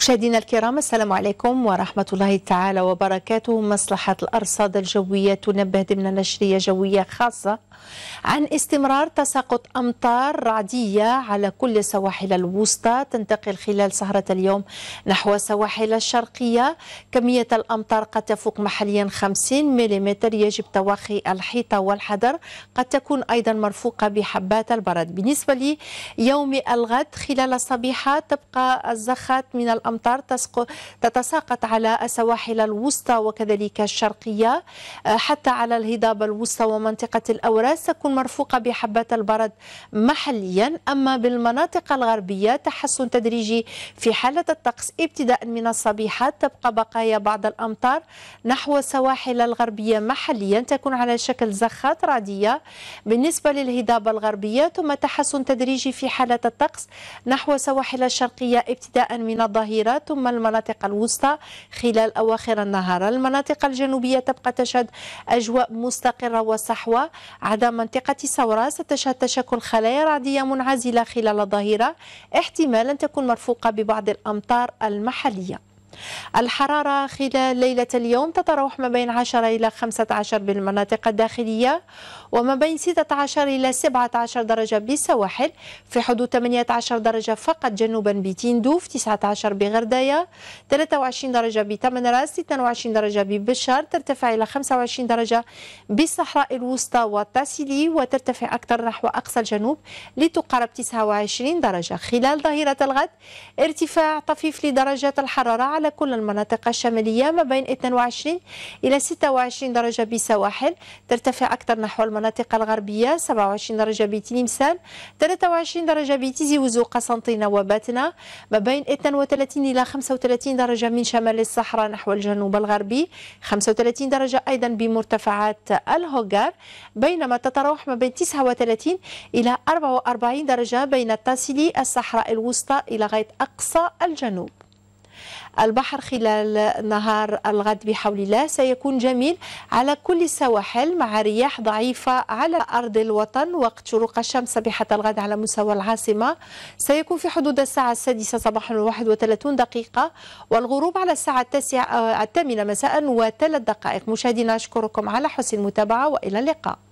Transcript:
مشاهدينا الكرام السلام عليكم ورحمة الله تعالى وبركاته مصلحة الأرصاد الجوية تنبه ضمن نشرية جوية خاصة عن استمرار تساقط أمطار رعدية على كل السواحل الوسطى تنتقل خلال سهرة اليوم نحو السواحل الشرقية كمية الأمطار قد تفوق محليا 50 ملم يجب تواخي الحيطة والحذر قد تكون أيضا مرفوقة بحبات البرد بالنسبة ليوم الغد خلال الصبيحة تبقى الزخات من الأمطار الأمطار تتساقط على السواحل الوسطى وكذلك الشرقية آه، حتى على الهضاب الوسطى ومنطقة الأوراس تكون مرفوقة بحبات البرد محليا أما بالمناطق الغربية تحسن تدريجي في حالة الطقس ابتداء من الصبيحة تبقى بقايا بعض الأمطار نحو السواحل الغربية محليا تكون على شكل زخات رعدية بالنسبة للهضاب الغربية ثم تحسن تدريجي في حالة الطقس نحو السواحل الشرقية ابتداء من الظهيرة الكبيرة ثم المناطق الوسطى خلال أواخر النهار المناطق الجنوبية تبقى تشهد أجواء مستقرة وصحوة عدا منطقة ثورة ستشهد تشكل خلايا رعدية منعزلة خلال الظهيرة احتمال أن تكون مرفوقة ببعض الأمطار المحلية الحرارة خلال ليلة اليوم تتراوح ما بين 10 إلى 15 بالمناطق الداخلية وما بين 16 إلى 17 درجة بالسواحل في حدود 18 درجة فقط جنوبا بتندوف 19 بغرداية 23 درجة بتمن راس 22 درجة ببشار ترتفع إلى 25 درجة بالصحراء الوسطى والتاسيلي وترتفع أكثر نحو أقصى الجنوب لتقارب 29 درجة خلال ظهيرة الغد ارتفاع طفيف لدرجات الحرارة على كل المناطق الشمالية ما بين 22 إلى 26 درجة بسواحل ترتفع أكثر نحو المناطق الغربية 27 درجة بتلمسان 23 درجة بتيزي وزو قسنطينة وباتنا ما بين 32 إلى 35 درجة من شمال الصحراء نحو الجنوب الغربي 35 درجة أيضا بمرتفعات الهوغار بينما تتراوح ما بين 39 إلى 44 درجة بين التاسيلي الصحراء الوسطى إلى غاية أقصى الجنوب البحر خلال نهار الغد بحول الله سيكون جميل على كل السواحل مع رياح ضعيفة على أرض الوطن وقت شروق الشمس صبيحة الغد على مستوى العاصمة سيكون في حدود الساعة السادسة صباحا واحد وثلاثون دقيقة والغروب على الساعة التاسعة الثامنة مساء وثلاث دقائق مشاهدينا أشكركم على حسن المتابعة وإلى اللقاء